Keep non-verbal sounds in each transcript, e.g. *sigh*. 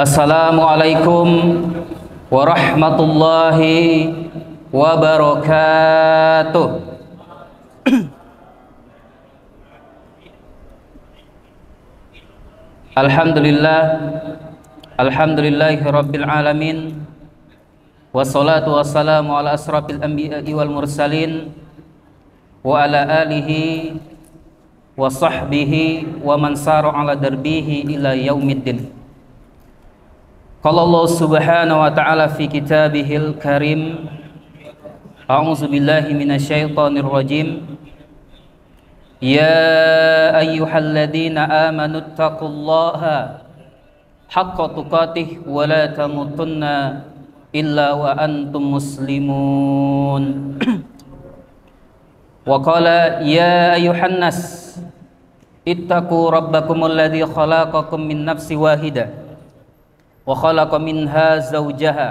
Assalamualaikum warahmatullahi wabarakatuh. Alhamdulillah Alhamdulillahi Rabbil Alamin Wassalatu wassalamu ala asrafil anbiya'i wal mursalin Wa ala alihi wa sahbihi wa man ala darbihi ila yaumiddin Qala Allah Subhanahu wa taala fi kitabihil karim A'udzu billahi minasyaitonir rajim Ya ayyuhalladzina amanu taqullaha haqqa tuqatih wa la tamutunna illa wa antum muslimun wa qala ya ayuhan nas ittaqu rabbakumul ladzi khalaqakum min nafsin wahidah وخلق منها زوجها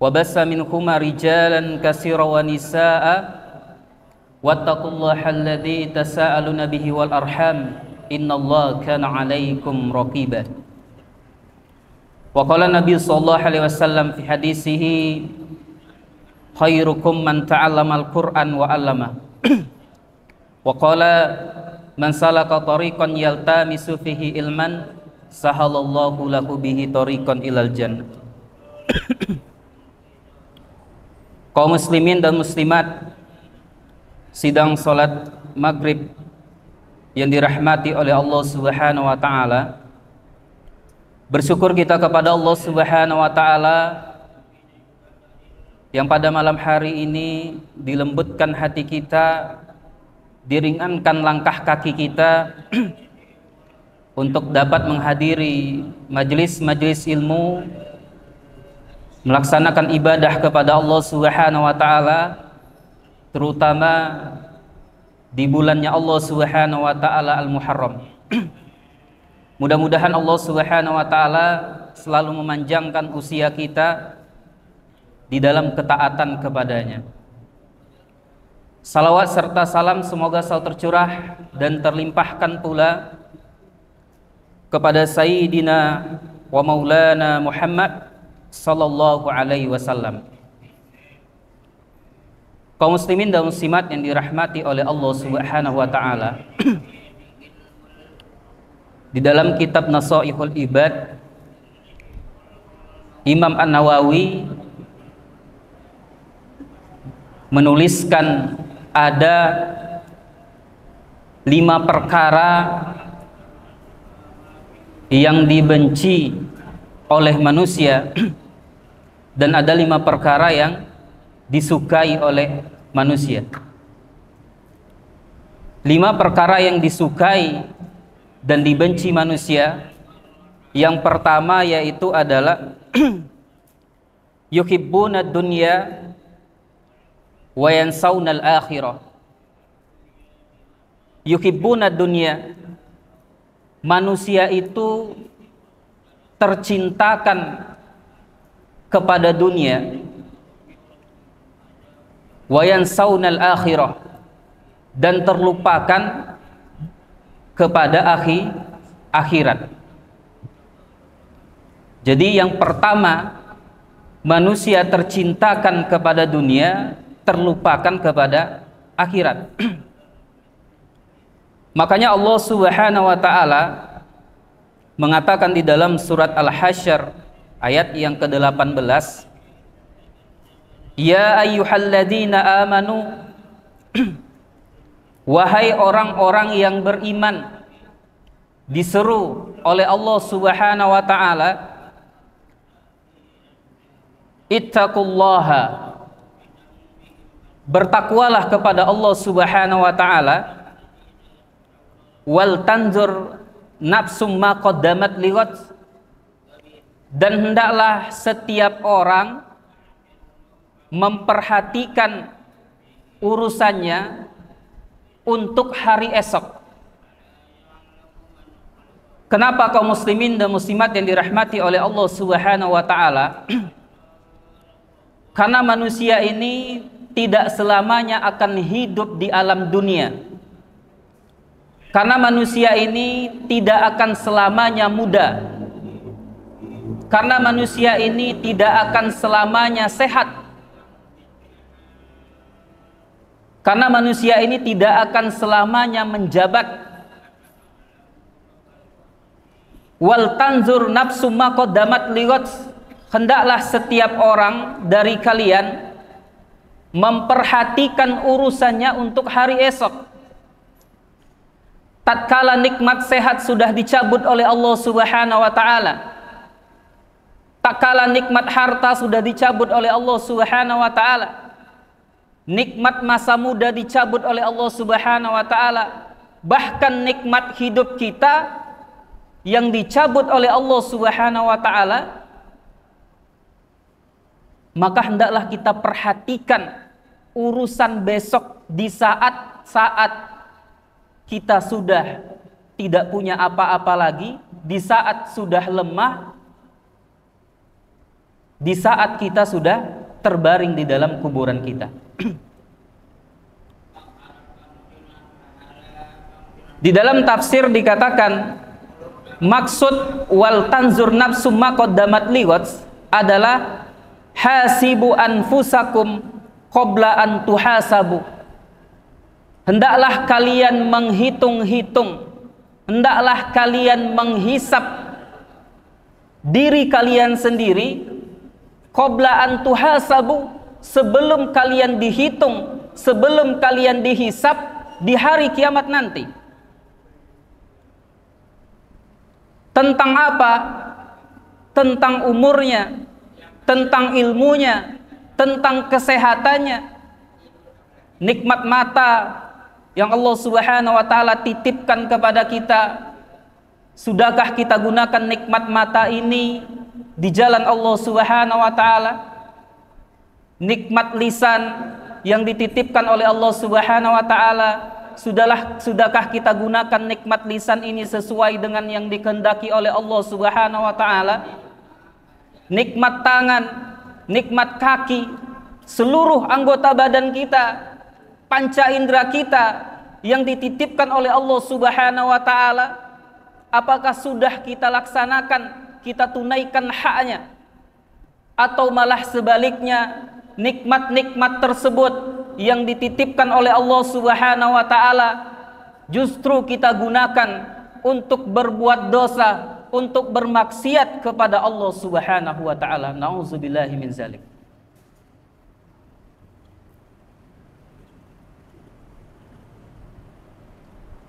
وبس منهما رجالا كثيرا ونساء واتقوا الله الذي تساءلون به والأرحام إن الله كان عليكم رقيبا وقال النبي صلى الله عليه وسلم في حديثه خيركم من تعلم القرآن وعلمه وقال من سلك طريقا يلتمس فيه علما sahalallahu lahu bihi tariqan ilal jannah kaum muslimin dan muslimat sidang salat maghrib yang dirahmati oleh Allah Subhanahu wa taala bersyukur kita kepada Allah Subhanahu wa taala yang pada malam hari ini dilembutkan hati kita diringankan langkah kaki kita *clears throat* untuk dapat menghadiri majelis-majelis ilmu melaksanakan ibadah kepada Allah Subhanahu wa taala terutama di bulannya Allah Subhanahu wa taala Al-Muharram. *clears throat* Mudah-mudahan Allah Subhanahu wa taala selalu memanjangkan usia kita di dalam ketaatan kepadanya. Salawat serta salam semoga selalu tercurah dan terlimpahkan pula kepada Sayyidina wa Maulana Muhammad sallallahu alaihi wasallam. Kaum muslimin dan muslimat yang dirahmati oleh Allah Subhanahu wa taala. *clears throat* Di dalam kitab Nasaihul Ibad Imam An-Nawawi menuliskan ada lima perkara yang dibenci oleh manusia *clears throat* dan ada lima perkara yang disukai oleh manusia lima perkara yang disukai dan dibenci manusia yang pertama yaitu adalah *clears throat* yukhibbuna dunya wa yansawna al-akhirah yukhibbuna dunya manusia itu tercintakan kepada dunia wayan saunal akhirah dan terlupakan kepada akhi akhirat. Jadi yang pertama manusia tercintakan kepada dunia terlupakan kepada akhirat. *clears throat* Makanya Allah Subhanahu wa taala mengatakan di dalam surat Al-Hasyr ayat yang ke-18 Ya ayyuhalladzina amanu *clears throat* Wahai orang-orang yang beriman diseru oleh Allah Subhanahu wa taala Ittaqullaha Bertakwalah kepada Allah Subhanahu wa taala wal tanzur nafsum ma qaddamat liwat dan hendaklah setiap orang memperhatikan urusannya untuk hari esok. Kenapa kaum muslimin dan muslimat yang dirahmati oleh Allah Subhanahu wa taala? *clears throat* Karena manusia ini tidak selamanya akan hidup di alam dunia. Karena manusia ini tidak akan selamanya muda. Karena manusia ini tidak akan selamanya sehat. Karena manusia ini tidak akan selamanya menjabat. Wal tanzur nafsu maqaddamat liwat hendaklah setiap orang dari kalian memperhatikan urusannya untuk hari esok tatkala nikmat sehat sudah dicabut oleh Allah Subhanahu wa taala tatkala nikmat harta sudah dicabut oleh Allah Subhanahu wa taala nikmat masa muda dicabut oleh Allah Subhanahu wa taala bahkan nikmat hidup kita yang dicabut oleh Allah Subhanahu wa taala maka hendaklah kita perhatikan urusan besok di saat-saat kita sudah tidak punya apa-apa lagi, di saat sudah lemah, di saat kita sudah terbaring di dalam kuburan kita. *clears throat* di dalam tafsir dikatakan maksud wal tanzur nafsu ma qaddamat adalah hasibu anfusakum qabla an tuhasabu Hendaklah kalian menghitung-hitung, hendaklah kalian menghisap diri kalian sendiri Qobla Tuhan Sabu sebelum kalian dihitung, sebelum kalian dihisap di hari kiamat nanti. Tentang apa? Tentang umurnya, tentang ilmunya, tentang kesehatannya, nikmat mata, yang Allah Subhanahu wa taala titipkan kepada kita sudahkah kita gunakan nikmat mata ini di jalan Allah Subhanahu wa taala nikmat lisan yang dititipkan oleh Allah Subhanahu wa taala sudahlah sudahkah kita gunakan nikmat lisan ini sesuai dengan yang dikehendaki oleh Allah Subhanahu wa taala? Nikmat tangan, nikmat kaki, seluruh anggota badan kita panca indera kita yang dititipkan oleh Allah Subhanahu wa taala apakah sudah kita laksanakan kita tunaikan haknya atau malah sebaliknya nikmat-nikmat tersebut yang dititipkan oleh Allah Subhanahu wa taala justru kita gunakan untuk berbuat dosa, untuk bermaksiat kepada Allah Subhanahu wa taala. Nauzubillahi min zalik.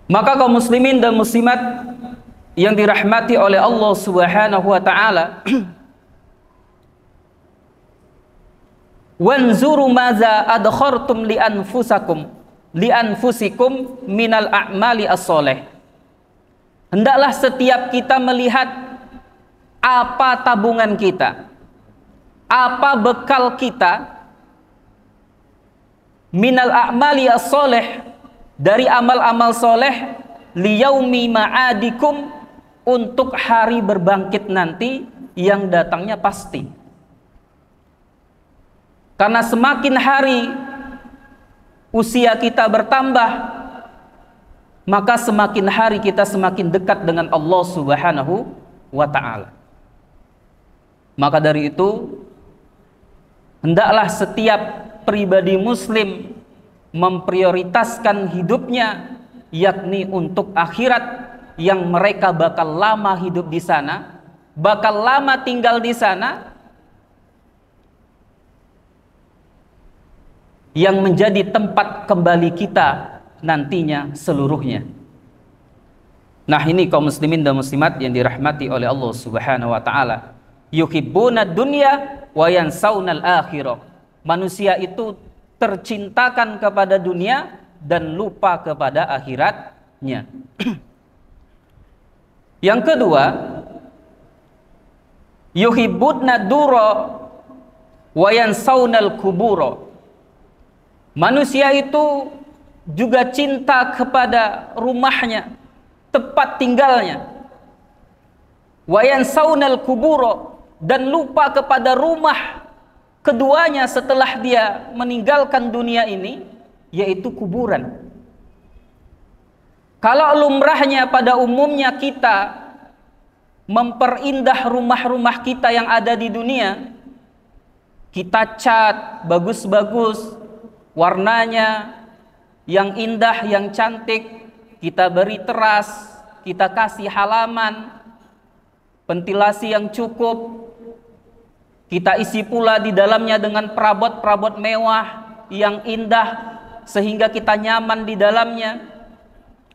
Maka kaum muslimin dan muslimat yang dirahmati oleh Allah Subhanahu wa taala Wanzuru maza adkhartum li anfusakum li anfusikum minal a'mali as-soleh. Hendaklah setiap kita melihat apa tabungan kita, apa bekal kita minal a'mali as-soleh dari amal-amal soleh liyaumi ma'adikum untuk hari berbangkit nanti yang datangnya pasti. Karena semakin hari usia kita bertambah, maka semakin hari kita semakin dekat dengan Allah Subhanahu wa taala. Maka dari itu hendaklah setiap pribadi muslim memprioritaskan hidupnya yakni untuk akhirat yang mereka bakal lama hidup di sana, bakal lama tinggal di sana. Yang menjadi tempat kembali kita nantinya seluruhnya. Nah, ini kaum muslimin dan muslimat yang dirahmati oleh Allah Subhanahu wa taala. Yuhibbuna dunya wa akhirah. Manusia itu tercintakan kepada dunia dan lupa kepada akhiratnya. *clears throat* Yang kedua, yuhibbudna duro wayan yansaunal kuburo. Manusia itu juga cinta kepada rumahnya, tempat tinggalnya. wayan yansaunal kuburo dan lupa kepada rumah keduanya setelah dia meninggalkan dunia ini yaitu kuburan. Kalau lumrahnya pada umumnya kita memperindah rumah-rumah kita yang ada di dunia, kita cat bagus-bagus warnanya yang indah, yang cantik, kita beri teras, kita kasih halaman, ventilasi yang cukup, kita isi pula di dalamnya dengan perabot-perabot mewah yang indah sehingga kita nyaman di dalamnya.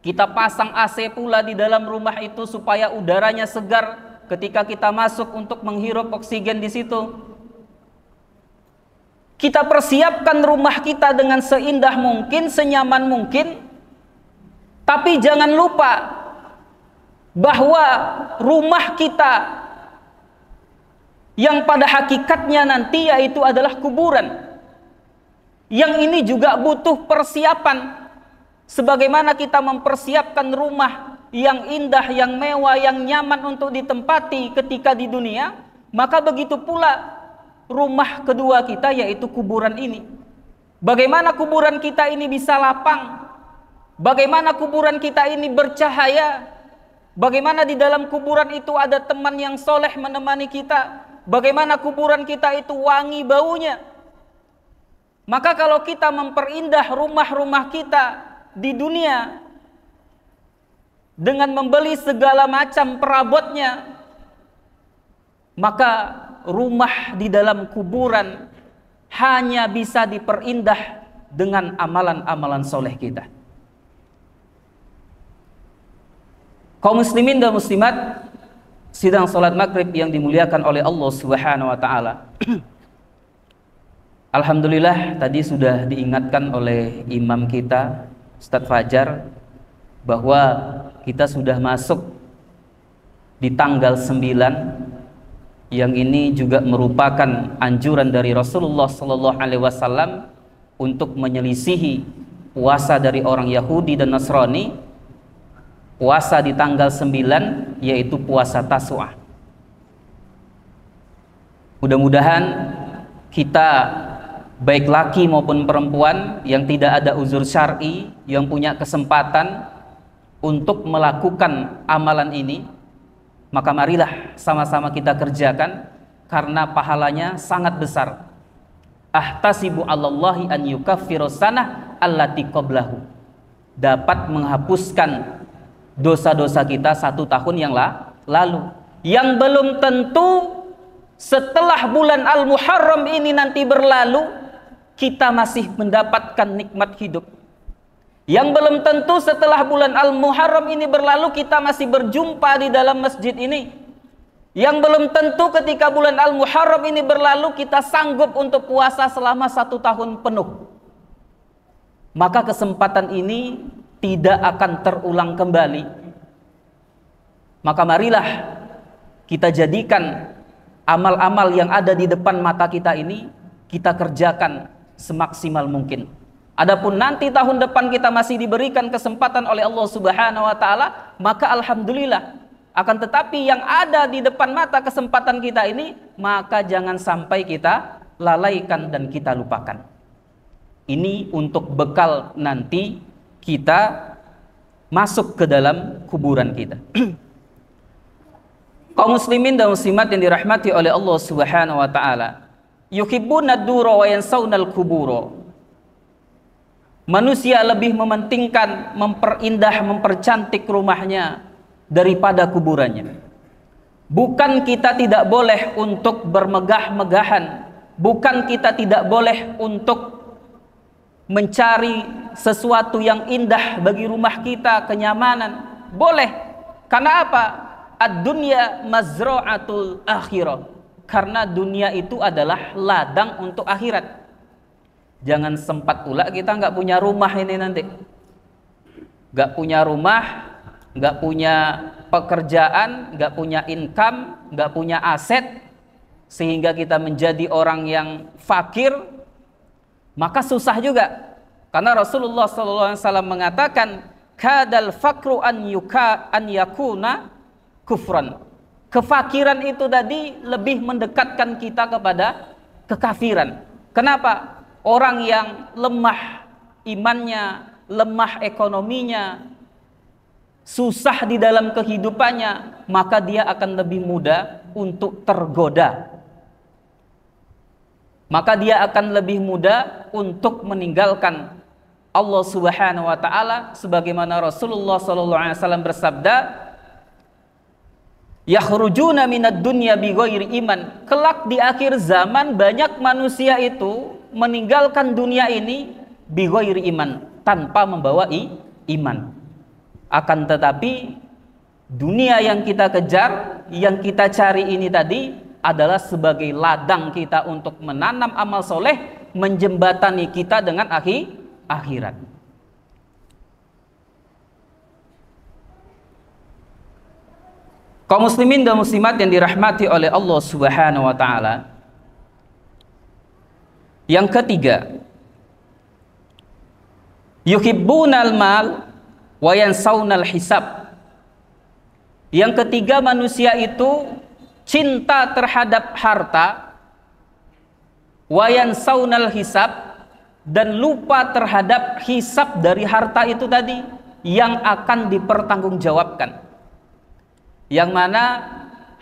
Kita pasang AC pula di dalam rumah itu supaya udaranya segar ketika kita masuk untuk menghirup oksigen di situ. Kita persiapkan rumah kita dengan seindah mungkin, senyaman mungkin. Tapi jangan lupa bahwa rumah kita yang pada hakikatnya nanti yaitu adalah kuburan. Yang ini juga butuh persiapan sebagaimana kita mempersiapkan rumah yang indah, yang mewah, yang nyaman untuk ditempati ketika di dunia, maka begitu pula rumah kedua kita yaitu kuburan ini. Bagaimana kuburan kita ini bisa lapang? Bagaimana kuburan kita ini bercahaya? Bagaimana di dalam kuburan itu ada teman yang soleh menemani kita? bagaimana kuburan kita itu wangi baunya. Maka kalau kita memperindah rumah-rumah kita di dunia dengan membeli segala macam perabotnya, maka rumah di dalam kuburan hanya bisa diperindah dengan amalan-amalan soleh kita. Kaum muslimin dan muslimat sidang salat maghrib yang dimuliakan oleh Allah Subhanahu wa taala. *clears throat* Alhamdulillah tadi sudah diingatkan oleh imam kita Ustaz Fajar bahwa kita sudah masuk di tanggal 9 yang ini juga merupakan anjuran dari Rasulullah Sallallahu Alaihi Wasallam untuk menyelisihi puasa dari orang Yahudi dan Nasrani puasa di tanggal 9 yaitu puasa Taswa. Mudah-mudahan kita baik laki maupun perempuan yang tidak ada uzur syar'i yang punya kesempatan untuk melakukan amalan ini maka marilah sama-sama kita kerjakan karena pahalanya sangat besar ahtasibu allallahi an yukaffiru sanah allati qablahu dapat menghapuskan dosa-dosa kita satu tahun yang lalu yang belum tentu setelah bulan Al-Muharram ini nanti berlalu kita masih mendapatkan nikmat hidup yang belum tentu setelah bulan Al-Muharram ini berlalu kita masih berjumpa di dalam masjid ini. Yang belum tentu ketika bulan Al-Muharram ini berlalu kita sanggup untuk puasa selama satu tahun penuh. Maka kesempatan ini tidak akan terulang kembali maka marilah kita jadikan amal-amal yang ada di depan mata kita ini kita kerjakan semaksimal mungkin adapun nanti tahun depan kita masih diberikan kesempatan oleh Allah Subhanahu wa taala maka alhamdulillah akan tetapi yang ada di depan mata kesempatan kita ini maka jangan sampai kita lalaikan dan kita lupakan ini untuk bekal nanti kita masuk ke dalam kuburan kita. *clears throat* Kaum muslimin dan muslimat yang dirahmati oleh Allah Subhanahu wa taala, yuhibbuna ad-dura wa yansawna al Manusia lebih mementingkan memperindah, mempercantik rumahnya daripada kuburannya. Bukan kita tidak boleh untuk bermegah-megahan, bukan kita tidak boleh untuk mencari sesuatu yang indah bagi rumah kita, kenyamanan. Boleh. Karena apa? Ad-dunya mazra'atul akhirah. Karena dunia itu adalah ladang untuk akhirat. Jangan sempat pula kita nggak punya rumah ini nanti. Nggak punya rumah, nggak punya pekerjaan, nggak punya income, nggak punya aset, sehingga kita menjadi orang yang fakir, maka susah juga. Karena Rasulullah SAW mengatakan, kadal fakru an yuka an yakuna kufran. Kefakiran itu tadi lebih mendekatkan kita kepada kekafiran. Kenapa? Orang yang lemah imannya, lemah ekonominya, susah di dalam kehidupannya, maka dia akan lebih mudah untuk tergoda maka dia akan lebih mudah untuk meninggalkan Allah Subhanahu wa taala sebagaimana Rasulullah sallallahu alaihi wasallam bersabda Yakhrujuna minad dunya bighairi iman. Kelak di akhir zaman banyak manusia itu meninggalkan dunia ini bighairi iman, tanpa membawa iman. Akan tetapi dunia yang kita kejar, yang kita cari ini tadi adalah sebagai ladang kita untuk menanam amal soleh, menjembatani kita dengan akhi, akhirat. Kaum muslimin dan muslimat yang dirahmati oleh Allah Subhanahu wa taala. Yang ketiga, al mal wa al hisab. Yang ketiga manusia itu cinta terhadap harta wayan saunal hisab dan lupa terhadap hisab dari harta itu tadi yang akan dipertanggungjawabkan yang mana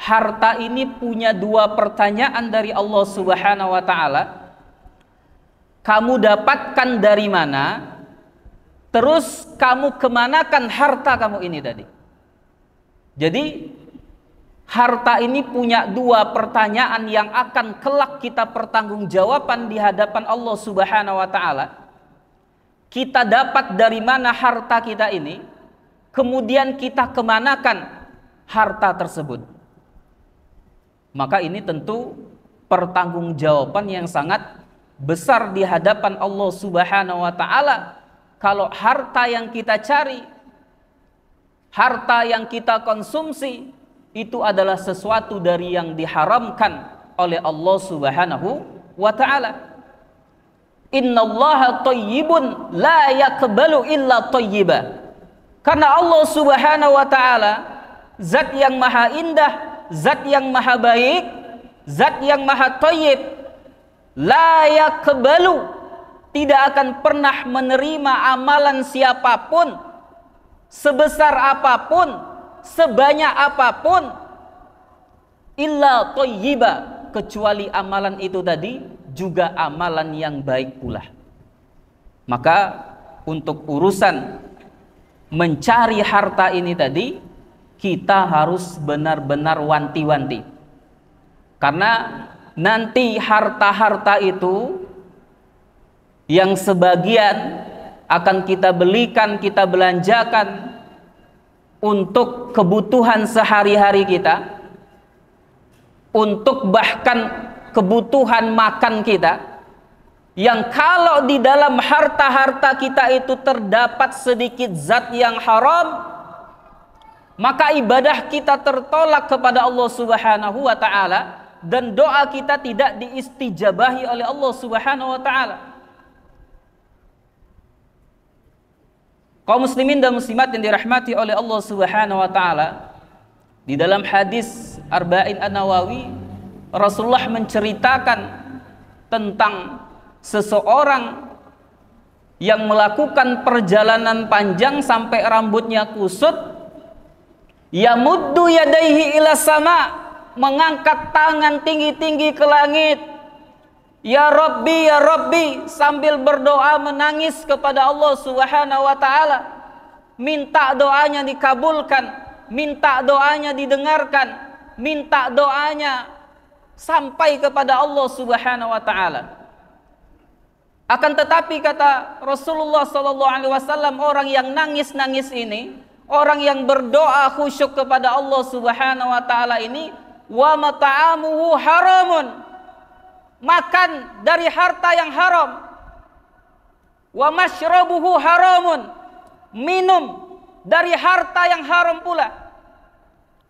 harta ini punya dua pertanyaan dari Allah Subhanahu wa taala kamu dapatkan dari mana terus kamu kemanakan harta kamu ini tadi jadi Harta ini punya dua pertanyaan yang akan kelak kita pertanggungjawaban di hadapan Allah Subhanahu wa taala. Kita dapat dari mana harta kita ini? Kemudian kita kemanakan harta tersebut? Maka ini tentu pertanggungjawaban yang sangat besar di hadapan Allah Subhanahu wa taala. Kalau harta yang kita cari, harta yang kita konsumsi itu adalah sesuatu dari yang diharamkan oleh Allah Subhanahu wa taala. Innallaha thayyibun la yaqbalu illa thayyiba. Karena Allah Subhanahu wa taala zat yang maha indah, zat yang maha baik, zat yang maha thayyib la yaqbalu tidak akan pernah menerima amalan siapapun sebesar apapun sebanyak apapun illa thayyiba kecuali amalan itu tadi juga amalan yang baik pula. Maka untuk urusan mencari harta ini tadi kita harus benar-benar wanti-wanti. Karena nanti harta-harta itu yang sebagian akan kita belikan, kita belanjakan untuk kebutuhan sehari-hari kita, untuk bahkan kebutuhan makan kita, yang kalau di dalam harta-harta kita itu terdapat sedikit zat yang haram, maka ibadah kita tertolak kepada Allah Subhanahu wa taala dan doa kita tidak diistijabahi oleh Allah Subhanahu wa taala. Kaum muslimin dan muslimat yang dirahmati oleh Allah Subhanahu wa taala, di dalam hadis Arba'in An-Nawawi, Rasulullah menceritakan tentang seseorang yang melakukan perjalanan panjang sampai rambutnya kusut, ya muddu yadaihi ila sama, mengangkat tangan tinggi-tinggi ke langit, Ya Rabbi, Ya Rabbi sambil berdoa menangis kepada Allah Subhanahu wa taala. Minta doanya dikabulkan, minta doanya didengarkan, minta doanya sampai kepada Allah Subhanahu wa taala. Akan tetapi kata Rasulullah sallallahu alaihi wasallam orang yang nangis-nangis ini, orang yang berdoa khusyuk kepada Allah Subhanahu wa taala ini wa mata'amuhu haramun makan dari harta yang haram wa masyrabuhu haramun minum dari harta yang haram pula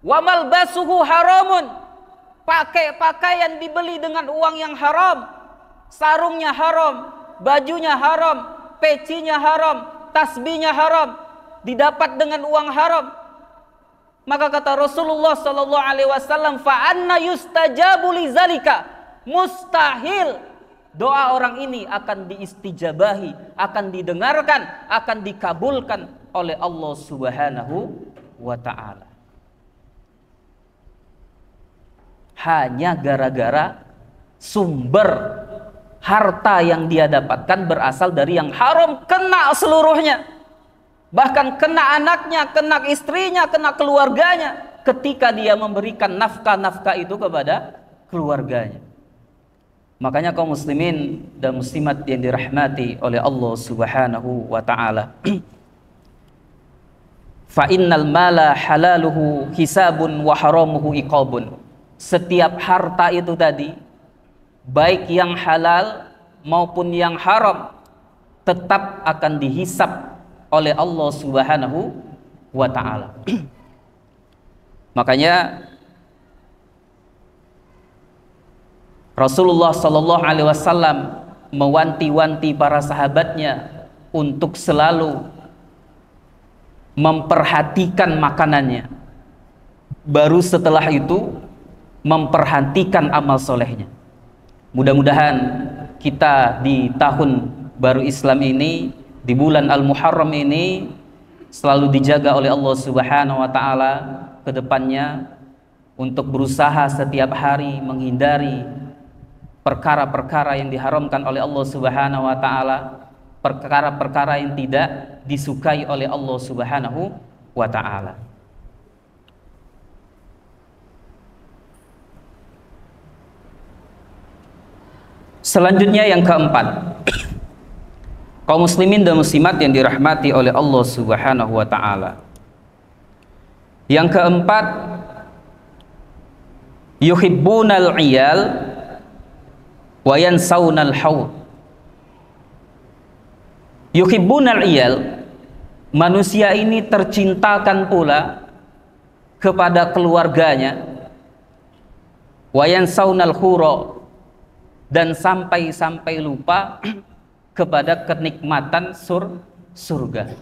wa malbasuhu haramun pakai pakaian dibeli dengan uang yang haram sarungnya haram bajunya haram pecinya haram tasbihnya haram didapat dengan uang haram maka kata Rasulullah sallallahu alaihi wasallam fa anna yustajabu lizalika mustahil doa orang ini akan diistijabahi, akan didengarkan, akan dikabulkan oleh Allah Subhanahu wa taala. Hanya gara-gara sumber harta yang dia dapatkan berasal dari yang haram kena seluruhnya. Bahkan kena anaknya, kena istrinya, kena keluarganya ketika dia memberikan nafkah-nafkah itu kepada keluarganya. Makanya kaum muslimin dan muslimat yang dirahmati oleh Allah Subhanahu wa taala. *clears throat* Fa innal mala halaluhu hisabun wa haramuhu iqabun. Setiap harta itu tadi baik yang halal maupun yang haram tetap akan dihisap oleh Allah Subhanahu wa taala. *clears throat* Makanya Rasulullah Shallallahu Alaihi Wasallam mewanti-wanti para sahabatnya untuk selalu memperhatikan makanannya. Baru setelah itu memperhatikan amal solehnya. Mudah-mudahan kita di tahun baru Islam ini di bulan Al-Muharram ini selalu dijaga oleh Allah Subhanahu wa taala kedepannya untuk berusaha setiap hari menghindari perkara-perkara yang diharamkan oleh Allah Subhanahu wa taala, perkara-perkara yang tidak disukai oleh Allah Subhanahu wa taala. Selanjutnya yang keempat. Kaum muslimin dan muslimat yang dirahmati oleh Allah Subhanahu wa taala. Yang keempat, yuhibbunal iyal saunal hau, haud yuhibbunal iyal manusia ini tercintakan pula kepada keluarganya Wayan saunal khura dan sampai-sampai lupa *clears throat* kepada kenikmatan sur surga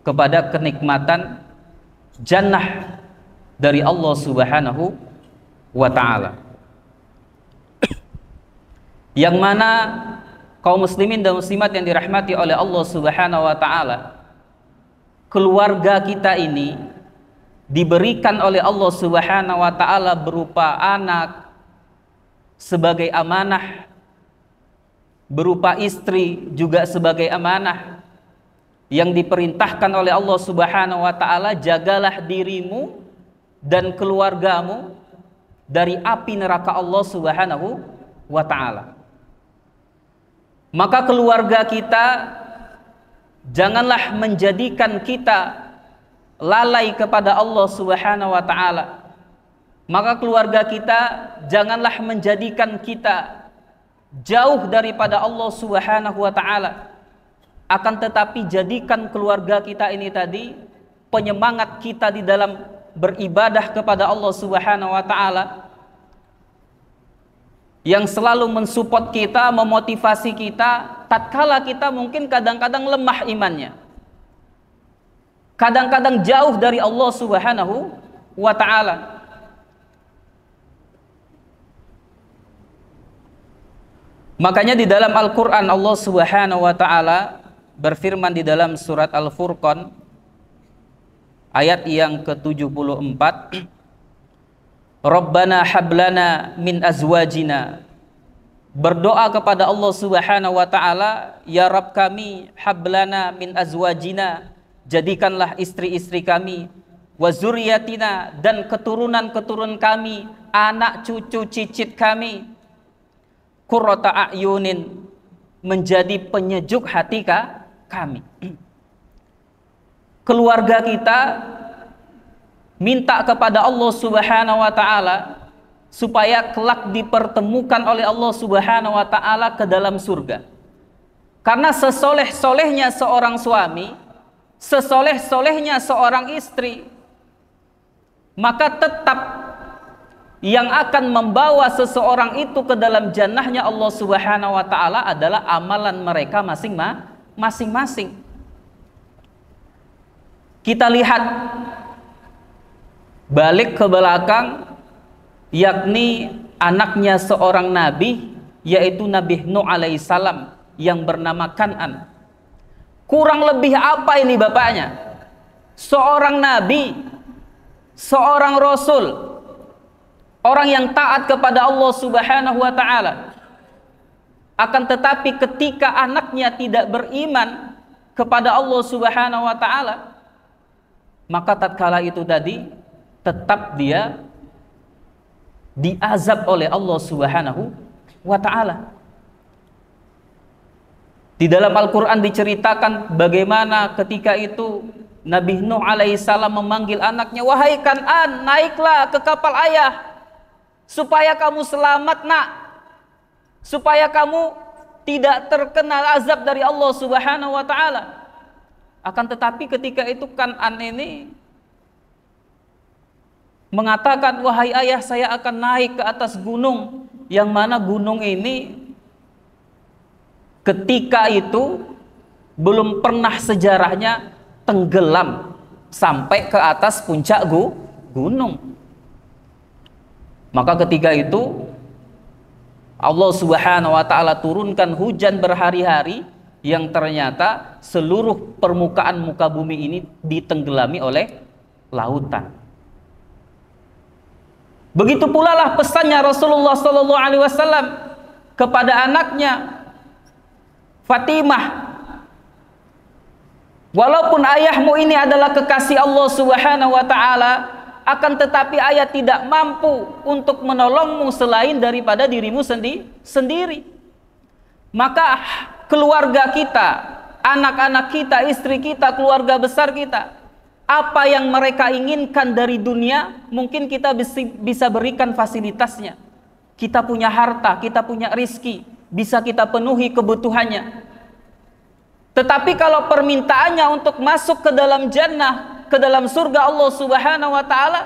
kepada kenikmatan jannah dari Allah Subhanahu wa taala yang mana kaum muslimin dan muslimat yang dirahmati oleh Allah Subhanahu wa taala keluarga kita ini diberikan oleh Allah Subhanahu wa taala berupa anak sebagai amanah berupa istri juga sebagai amanah yang diperintahkan oleh Allah Subhanahu wa taala jagalah dirimu dan keluargamu dari api neraka Allah Subhanahu wa taala maka keluarga kita janganlah menjadikan kita lalai kepada Allah Subhanahu wa taala. Maka keluarga kita janganlah menjadikan kita jauh daripada Allah Subhanahu wa taala. Akan tetapi jadikan keluarga kita ini tadi penyemangat kita di dalam beribadah kepada Allah Subhanahu wa taala yang selalu mensupport kita, memotivasi kita, tatkala kita mungkin kadang-kadang lemah imannya. Kadang-kadang jauh dari Allah Subhanahu wa taala. Makanya di dalam Al-Qur'an Allah Subhanahu wa taala berfirman di dalam surat Al-Furqan ayat yang ke-74 Rabbana hablana min azwajina. Berdoa kepada Allah Subhanahu wa taala, ya Rabb kami, hablana min azwajina. Jadikanlah istri-istri kami wa zuriyatina dan keturunan-keturun kami, anak cucu cicit kami. Qurrata ayunin menjadi penyejuk hati kami. *clears throat* Keluarga kita minta kepada Allah Subhanahu wa taala supaya kelak dipertemukan oleh Allah Subhanahu wa taala ke dalam surga. Karena sesoleh-solehnya seorang suami, sesoleh-solehnya seorang istri, maka tetap yang akan membawa seseorang itu ke dalam jannahnya Allah Subhanahu wa taala adalah amalan mereka masing-masing. Kita lihat balik ke belakang yakni anaknya seorang nabi yaitu Nabi Nuh alaihissalam yang bernama Kanan. Kurang lebih apa ini bapaknya? Seorang nabi, seorang rasul, orang yang taat kepada Allah Subhanahu wa taala. Akan tetapi ketika anaknya tidak beriman kepada Allah Subhanahu wa taala, maka tatkala itu tadi tetap dia diazab oleh Allah Subhanahu wa taala. Di dalam Al-Qur'an diceritakan bagaimana ketika itu Nabi Nuh alaihissalam memanggil anaknya, "Wahai Kan'an, naiklah ke kapal ayah supaya kamu selamat, Nak. Supaya kamu tidak terkena azab dari Allah Subhanahu wa taala." Akan tetapi ketika itu Kan'an ini mengatakan, "Wahai ayah, saya akan naik ke atas gunung." Yang mana gunung ini ketika itu belum pernah sejarahnya tenggelam sampai ke atas puncak gu, gunung. Maka ketika itu Allah Subhanahu wa taala turunkan hujan berhari-hari yang ternyata seluruh permukaan muka bumi ini ditenggelami oleh lautan. Begitu pula lah pesannya Rasulullah Sallallahu Alaihi Wasallam kepada anaknya Fatimah. Walaupun ayahmu ini adalah kekasih Allah Subhanahu Wa Taala, akan tetapi ayah tidak mampu untuk menolongmu selain daripada dirimu sendi sendiri. Maka keluarga kita, anak-anak kita, istri kita, keluarga besar kita apa yang mereka inginkan dari dunia, mungkin kita bisa berikan fasilitasnya. Kita punya harta, kita punya rizki, bisa kita penuhi kebutuhannya. Tetapi kalau permintaannya untuk masuk ke dalam jannah, ke dalam surga Allah Subhanahu wa taala,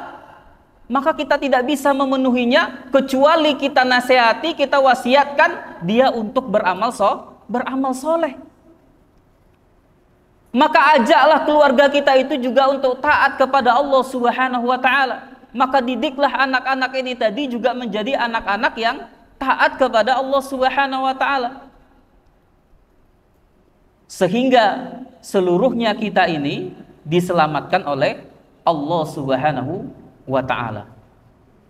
maka kita tidak bisa memenuhinya kecuali kita nasihati, kita wasiatkan dia untuk beramal so, beramal soleh. Maka ajaklah keluarga kita itu juga untuk taat kepada Allah Subhanahu wa taala. Maka didiklah anak-anak ini tadi juga menjadi anak-anak yang taat kepada Allah Subhanahu wa taala. Sehingga seluruhnya kita ini diselamatkan oleh Allah Subhanahu wa taala.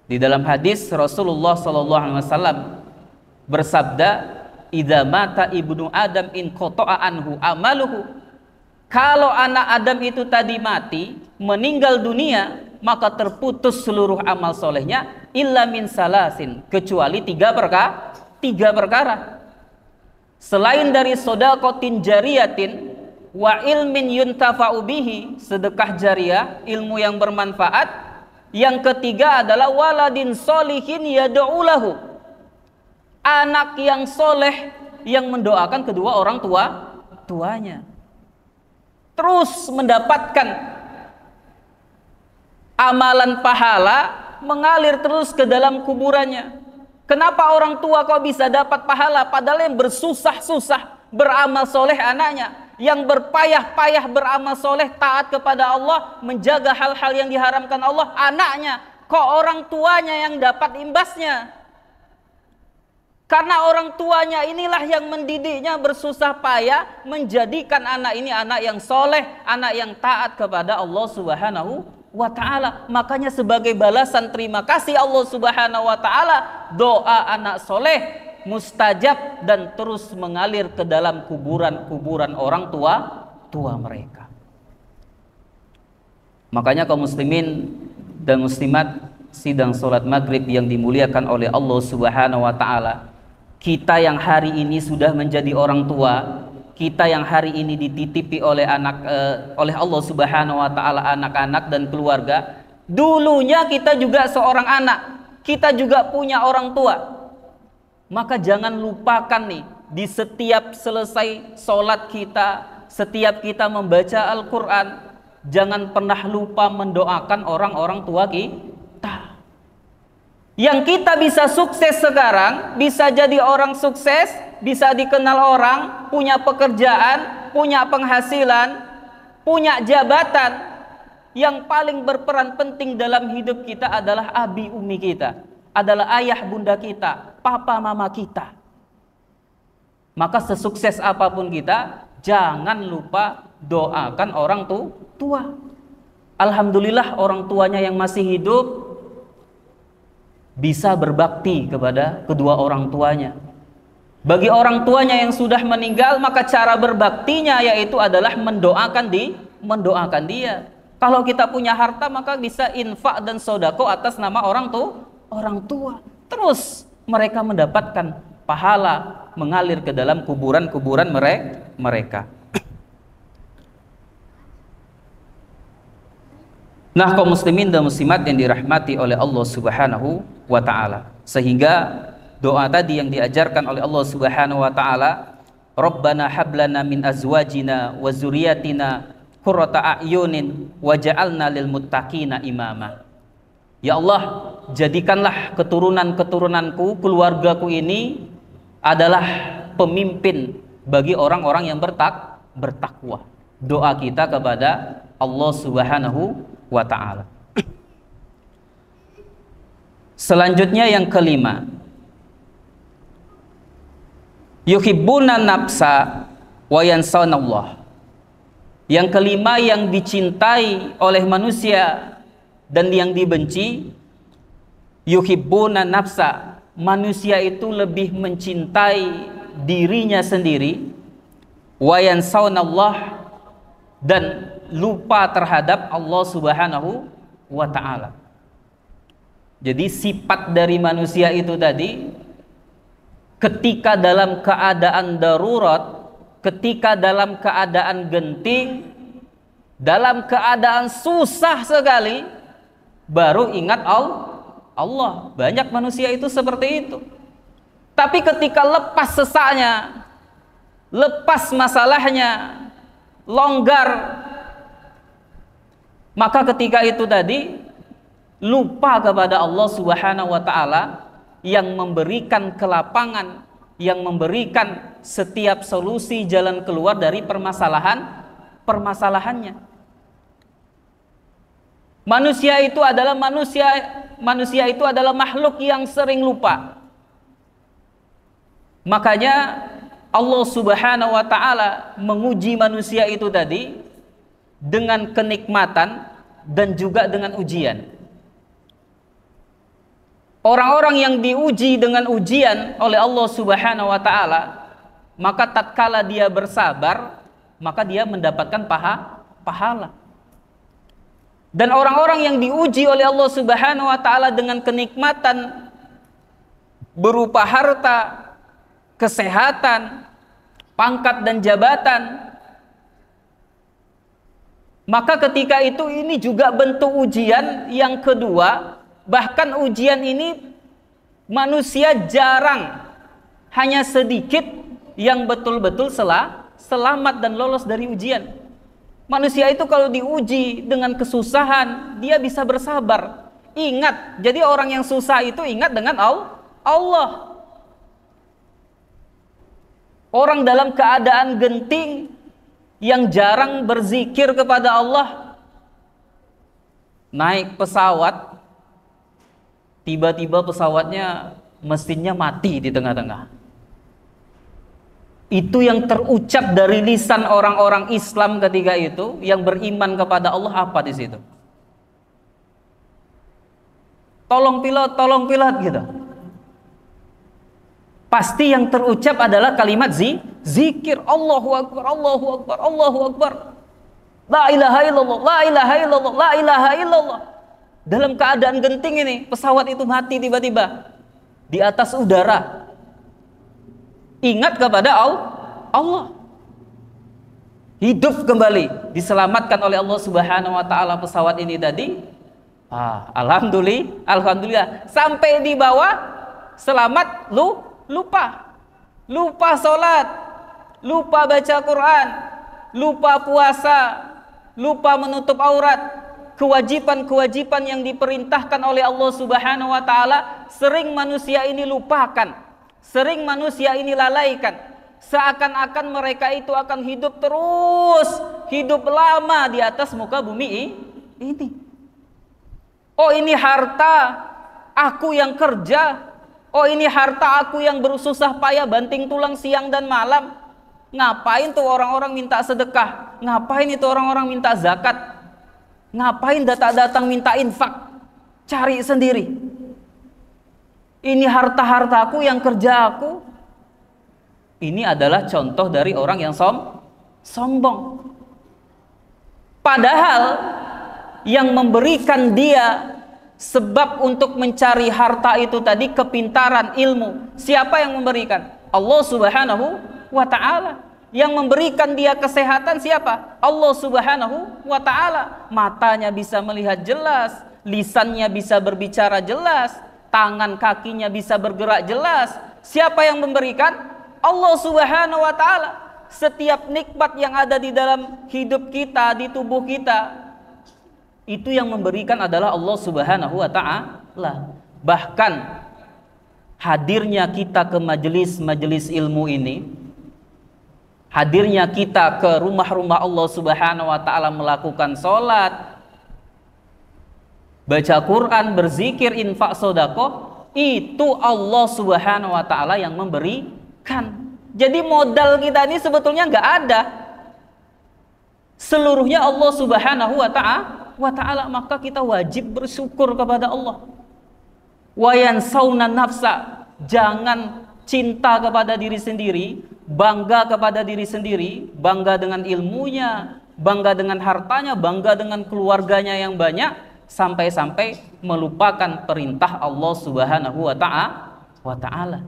Di dalam hadis Rasulullah sallallahu alaihi wasallam bersabda, "Idza mata ibnu Adam in qata'a anhu amaluhu kalau anak Adam itu tadi mati, meninggal dunia, maka terputus seluruh amal solehnya illa min salasin kecuali tiga perkara tiga perkara selain dari sodakotin jariyatin wa ilmin yuntafa'ubihi sedekah jariah ilmu yang bermanfaat yang ketiga adalah waladin solihin yad'ulahu anak yang soleh yang mendoakan kedua orang tua tuanya terus mendapatkan amalan pahala mengalir terus ke dalam kuburannya. Kenapa orang tua kok bisa dapat pahala padahal yang bersusah-susah beramal soleh anaknya. Yang berpayah-payah beramal soleh taat kepada Allah. Menjaga hal-hal yang diharamkan Allah anaknya. Kok orang tuanya yang dapat imbasnya? Karena orang tuanya inilah yang mendidiknya bersusah payah menjadikan anak ini anak yang soleh, anak yang taat kepada Allah Subhanahu wa ta'ala. Makanya sebagai balasan terima kasih Allah Subhanahu wa ta'ala, doa anak soleh mustajab dan terus mengalir ke dalam kuburan-kuburan orang tua tua mereka. Makanya kaum muslimin dan muslimat sidang sholat maghrib yang dimuliakan oleh Allah Subhanahu wa taala kita yang hari ini sudah menjadi orang tua, kita yang hari ini dititipi oleh anak eh, oleh Allah Subhanahu wa taala anak-anak dan keluarga, dulunya kita juga seorang anak, kita juga punya orang tua. Maka jangan lupakan nih di setiap selesai sholat kita, setiap kita membaca Al-Qur'an, jangan pernah lupa mendoakan orang-orang tua yang kita bisa sukses sekarang, bisa jadi orang sukses, bisa dikenal orang, punya pekerjaan, punya penghasilan, punya jabatan. Yang paling berperan penting dalam hidup kita adalah abi umi kita, adalah ayah bunda kita, papa mama kita. Maka sesukses apapun kita, jangan lupa doakan orang tua. Alhamdulillah orang tuanya yang masih hidup bisa berbakti kepada kedua orang tuanya. Bagi orang tuanya yang sudah meninggal, maka cara berbaktinya yaitu adalah mendoakan di mendoakan dia. Kalau kita punya harta maka bisa infak dan sodako atas nama orang tu orang tua. Terus mereka mendapatkan pahala mengalir ke dalam kuburan-kuburan mereka. Nah, kaum muslimin dan muslimat yang dirahmati oleh Allah Subhanahu wa taala. Sehingga doa tadi yang diajarkan oleh Allah Subhanahu wa taala, Rabbana hablana min azwajina wa zuriyatina qurrata a'yunin waj'alna lil muttaqina imama. Ya Allah, jadikanlah keturunan-keturunanku, keluargaku ini adalah pemimpin bagi orang-orang yang bertak bertakwa. Doa kita kepada Allah Subhanahu wa taala. Selanjutnya yang kelima. Yuhibbuna nafsa wa Allah. Yang kelima yang dicintai oleh manusia dan yang dibenci yuhibbuna nafsa. Manusia itu lebih mencintai dirinya sendiri wa Allah dan lupa terhadap Allah Subhanahu wa taala. Jadi sifat dari manusia itu tadi ketika dalam keadaan darurat, ketika dalam keadaan genting, dalam keadaan susah sekali baru ingat Allah. Banyak manusia itu seperti itu. Tapi ketika lepas sesaknya, lepas masalahnya, longgar maka ketika itu tadi lupa kepada Allah Subhanahu wa taala yang memberikan kelapangan, yang memberikan setiap solusi jalan keluar dari permasalahan permasalahannya. Manusia itu adalah manusia manusia itu adalah makhluk yang sering lupa. Makanya Allah Subhanahu wa taala menguji manusia itu tadi dengan kenikmatan dan juga dengan ujian. Orang-orang yang diuji dengan ujian oleh Allah Subhanahu wa taala, maka tatkala dia bersabar, maka dia mendapatkan paha pahala. Dan orang-orang yang diuji oleh Allah Subhanahu wa taala dengan kenikmatan berupa harta, kesehatan, pangkat dan jabatan, maka ketika itu ini juga bentuk ujian yang kedua, bahkan ujian ini manusia jarang hanya sedikit yang betul-betul selah, selamat dan lolos dari ujian. Manusia itu kalau diuji dengan kesusahan, dia bisa bersabar. Ingat, jadi orang yang susah itu ingat dengan Allah. Orang dalam keadaan genting, yang jarang berzikir kepada Allah naik pesawat tiba-tiba pesawatnya mestinya mati di tengah-tengah itu yang terucap dari lisan orang-orang Islam ketika itu yang beriman kepada Allah apa di situ tolong pilot tolong pilot gitu Pasti yang terucap adalah kalimat zi, zikir Allahu Akbar, Allahu Akbar, Allahu Akbar. La ilaha illallah, la ilaha illallah, la ilaha illallah. Dalam keadaan genting ini, pesawat itu mati tiba-tiba di atas udara. Ingat kepada Allah. Hidup kembali, diselamatkan oleh Allah Subhanahu wa taala pesawat ini tadi. Ah, alhamdulillah, alhamdulillah. Sampai di bawah selamat lu lupa lupa sholat lupa baca Quran lupa puasa lupa menutup aurat kewajiban-kewajiban yang diperintahkan oleh Allah Subhanahu wa taala sering manusia ini lupakan, sering manusia ini lalaikan. Seakan-akan mereka itu akan hidup terus, hidup lama di atas muka bumi ini. Oh, ini harta aku yang kerja, Oh ini harta aku yang bersusah payah banting tulang siang dan malam. Ngapain tuh orang-orang minta sedekah? Ngapain itu orang-orang minta zakat? Ngapain datang-datang minta infak? Cari sendiri. Ini harta-hartaku yang kerja aku. Ini adalah contoh dari orang yang som sombong. Padahal yang memberikan dia Sebab untuk mencari harta itu tadi kepintaran ilmu. Siapa yang memberikan? Allah Subhanahu wa taala. Yang memberikan dia kesehatan siapa? Allah Subhanahu wa taala. Matanya bisa melihat jelas, lisannya bisa berbicara jelas, tangan kakinya bisa bergerak jelas. Siapa yang memberikan? Allah Subhanahu wa taala. Setiap nikmat yang ada di dalam hidup kita, di tubuh kita, itu yang memberikan adalah Allah Subhanahu wa taala. Bahkan hadirnya kita ke majelis-majelis ilmu ini, hadirnya kita ke rumah-rumah Allah Subhanahu wa taala melakukan salat, baca Quran, berzikir, infak sodako, itu Allah Subhanahu wa taala yang memberikan. Jadi modal kita ini sebetulnya nggak ada. Seluruhnya Allah Subhanahu wa taala wa taala maka kita wajib bersyukur kepada Allah. Wayan sauna nafsa, jangan cinta kepada diri sendiri, bangga kepada diri sendiri, bangga dengan ilmunya, bangga dengan hartanya, bangga dengan keluarganya yang banyak sampai-sampai melupakan perintah Allah Subhanahu wa taala.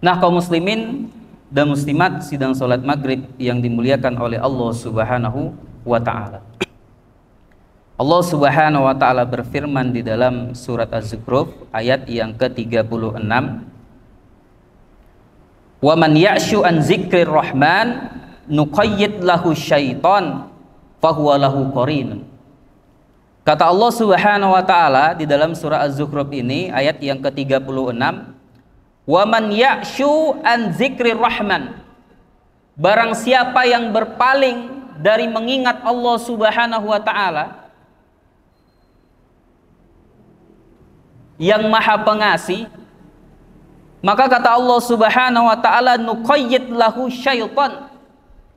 Nah, kaum muslimin dan muslimat sidang sholat maghrib yang dimuliakan oleh Allah Subhanahu wa taala. Allah Subhanahu wa taala berfirman di dalam surat Az-Zukhruf ayat yang ke-36 Wa man ya'shu an zikrir rahman nuqayyid lahu syaitan fahuwa lahu qorin Kata Allah Subhanahu wa taala di dalam surat Az-Zukhruf ini ayat yang ke-36 Wa man ya'shu an zikrir rahman Barang siapa yang berpaling dari mengingat Allah Subhanahu wa taala yang Maha Pengasih maka kata Allah Subhanahu wa taala nuqayyid lahu syaitan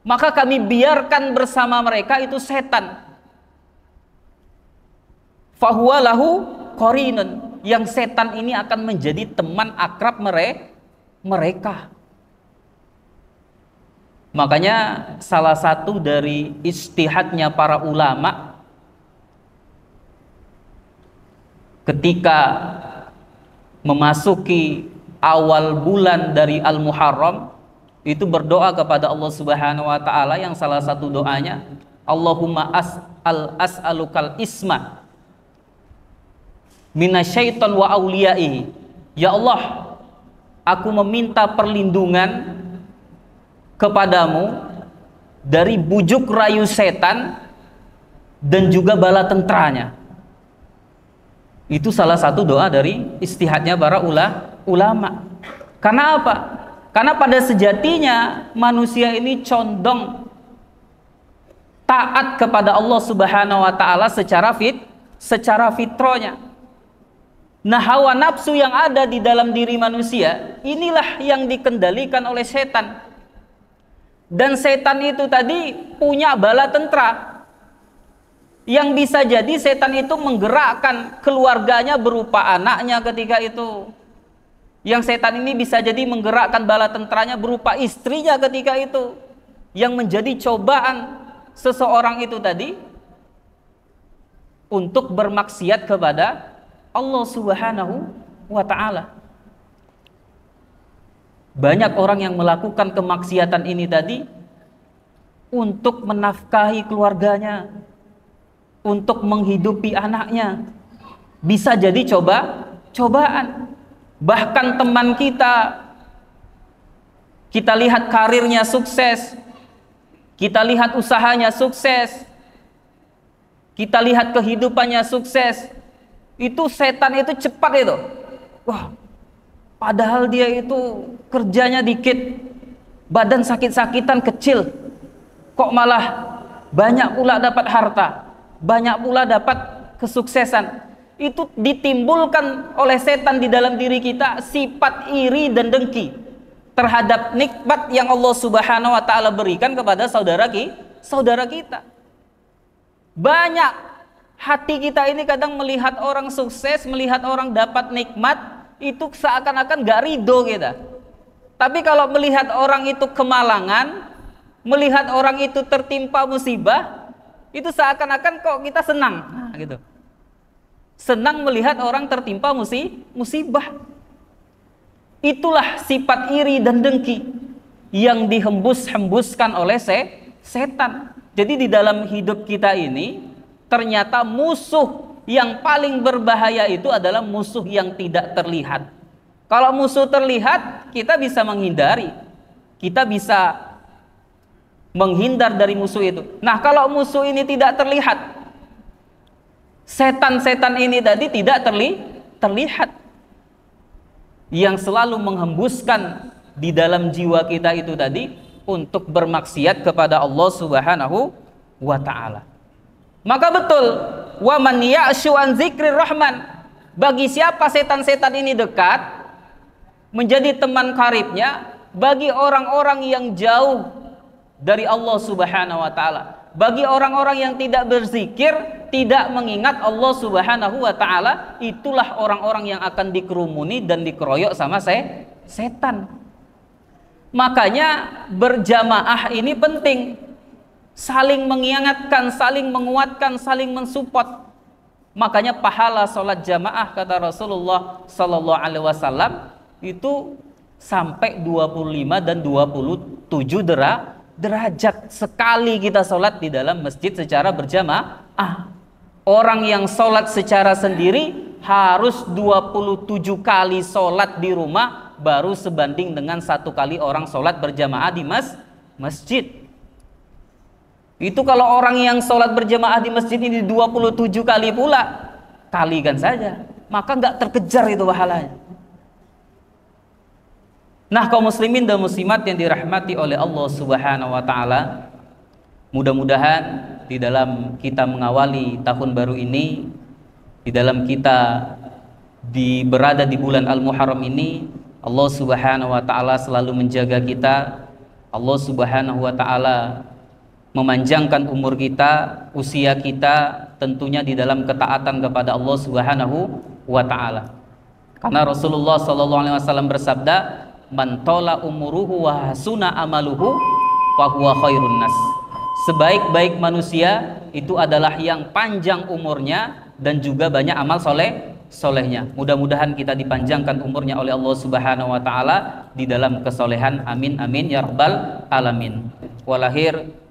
maka kami biarkan bersama mereka itu setan fahuwa lahu korinun, yang setan ini akan menjadi teman akrab mereka mereka Makanya salah satu dari istihadnya para ulama ketika memasuki awal bulan dari Al-Muharram itu berdoa kepada Allah Subhanahu wa taala yang salah satu doanya Allahumma as'al as'alukal isma minasyaiton wa auliyaihi Ya Allah aku meminta perlindungan kepadamu dari bujuk rayu setan dan juga bala tentranya. Itu salah satu doa dari istihadnya para ulama. Karena apa? Karena pada sejatinya manusia ini condong taat kepada Allah Subhanahu wa taala secara fit secara fitronya. Nah, hawa nafsu yang ada di dalam diri manusia inilah yang dikendalikan oleh setan dan setan itu tadi punya bala tentara. Yang bisa jadi setan itu menggerakkan keluarganya berupa anaknya ketika itu. Yang setan ini bisa jadi menggerakkan bala tentaranya berupa istrinya ketika itu. Yang menjadi cobaan seseorang itu tadi untuk bermaksiat kepada Allah Subhanahu wa taala. Banyak orang yang melakukan kemaksiatan ini tadi untuk menafkahi keluarganya, untuk menghidupi anaknya. Bisa jadi coba cobaan. Bahkan teman kita kita lihat karirnya sukses, kita lihat usahanya sukses, kita lihat kehidupannya sukses. Itu setan itu cepat itu. Wah, Padahal dia itu kerjanya dikit, badan sakit-sakitan kecil, kok malah banyak pula dapat harta, banyak pula dapat kesuksesan. Itu ditimbulkan oleh setan di dalam diri kita sifat iri dan dengki terhadap nikmat yang Allah Subhanahu wa taala berikan kepada saudara ki, saudara kita. Banyak hati kita ini kadang melihat orang sukses, melihat orang dapat nikmat, itu seakan-akan gak ridho kita. Tapi kalau melihat orang itu kemalangan, melihat orang itu tertimpa musibah, itu seakan-akan kok kita senang, nah, gitu. Senang melihat orang tertimpa musibah. Itulah sifat iri dan dengki yang dihembus-hembuskan oleh se setan. Jadi di dalam hidup kita ini ternyata musuh yang paling berbahaya itu adalah musuh yang tidak terlihat. Kalau musuh terlihat, kita bisa menghindari. Kita bisa menghindar dari musuh itu. Nah, kalau musuh ini tidak terlihat, setan-setan ini tadi tidak terli terlihat. Yang selalu menghembuskan di dalam jiwa kita itu tadi untuk bermaksiat kepada Allah Subhanahu wa taala. Maka betul wa man an zikrir rahman. Bagi siapa setan-setan ini dekat menjadi teman karibnya bagi orang-orang yang jauh dari Allah Subhanahu wa taala. Bagi orang-orang yang tidak berzikir, tidak mengingat Allah Subhanahu wa taala, itulah orang-orang yang akan dikerumuni dan dikeroyok sama se setan. Makanya berjamaah ini penting saling mengingatkan, saling menguatkan, saling mensupport. Makanya pahala sholat jamaah kata Rasulullah Sallallahu Alaihi Wasallam itu sampai 25 dan 27 derah, derajat sekali kita sholat di dalam masjid secara berjamaah. Orang yang sholat secara sendiri harus 27 kali sholat di rumah baru sebanding dengan satu kali orang sholat berjamaah di mas, masjid. Itu kalau orang yang sholat berjamaah di masjid ini 27 kali pula, kalikan saja. Maka nggak terkejar itu pahalanya. Nah kaum muslimin dan muslimat yang dirahmati oleh Allah subhanahu wa ta'ala Mudah-mudahan di dalam kita mengawali tahun baru ini Di dalam kita di, berada di bulan Al-Muharram ini Allah subhanahu wa ta'ala selalu menjaga kita Allah subhanahu wa ta'ala memanjangkan umur kita, usia kita tentunya di dalam ketaatan kepada Allah Subhanahu wa taala. Karena Rasulullah sallallahu alaihi wasallam bersabda, "Man tola umuruhu wa hasuna amaluhu fa huwa khairun nas." Sebaik-baik manusia itu adalah yang panjang umurnya dan juga banyak amal soleh solehnya. Mudah-mudahan kita dipanjangkan umurnya oleh Allah Subhanahu Wa Taala di dalam kesolehan. Amin amin ya rabbal alamin. Walahir